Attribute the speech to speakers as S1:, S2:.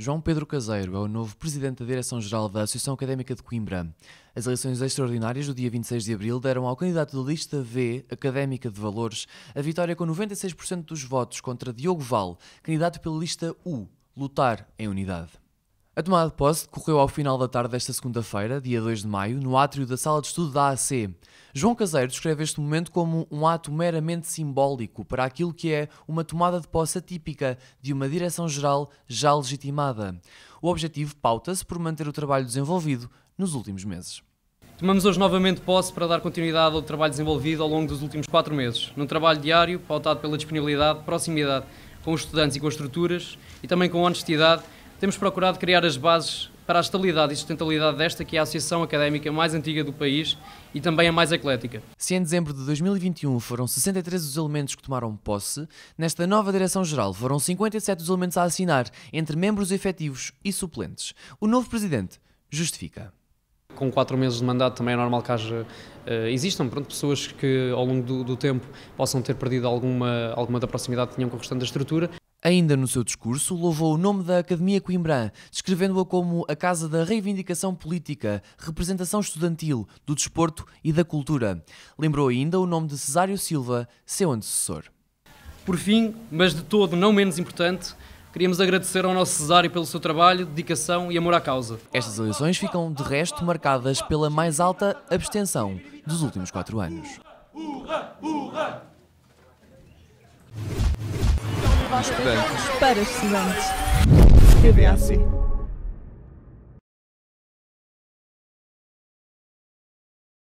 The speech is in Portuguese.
S1: João Pedro Caseiro é o novo presidente da Direção-Geral da Associação Académica de Coimbra. As eleições extraordinárias do dia 26 de abril deram ao candidato da lista V, Académica de Valores, a vitória com 96% dos votos contra Diogo Val, candidato pela lista U, Lutar em Unidade. A tomada de posse decorreu ao final da tarde desta segunda-feira, dia 2 de maio, no átrio da Sala de Estudo da AC. João Caseiro descreve este momento como um ato meramente simbólico para aquilo que é uma tomada de posse atípica de uma direção-geral já legitimada. O objetivo pauta-se por manter o trabalho desenvolvido nos últimos meses.
S2: Tomamos hoje novamente posse para dar continuidade ao trabalho desenvolvido ao longo dos últimos quatro meses, num trabalho diário pautado pela disponibilidade, proximidade com os estudantes e com as estruturas e também com honestidade temos procurado criar as bases para a estabilidade e sustentabilidade desta, que é a associação académica mais
S1: antiga do país e também a mais eclética. Se em dezembro de 2021 foram 63 os elementos que tomaram posse, nesta nova direção-geral foram 57 os elementos a assinar, entre membros efetivos e suplentes. O novo presidente justifica com quatro meses de
S2: mandato também é normal que haja, uh, existam pronto, pessoas que ao longo do, do, tempo possam ter
S1: perdido alguma, alguma da proximidade que tinham com o restante da estrutura. Ainda no seu discurso, louvou o nome da Academia Coimbrã, descrevendo-a como a casa da reivindicação política, representação estudantil, do desporto e da cultura. Lembrou ainda o nome de Cesário Silva, seu antecessor.
S2: Por fim, mas de todo não menos importante, Queríamos agradecer ao nosso Cesário pelo seu trabalho, dedicação e amor à causa.
S1: Estas eleições ficam, de resto, marcadas pela mais alta abstenção dos últimos quatro anos. Urra, urra! estudantes para estudantes. PDAC.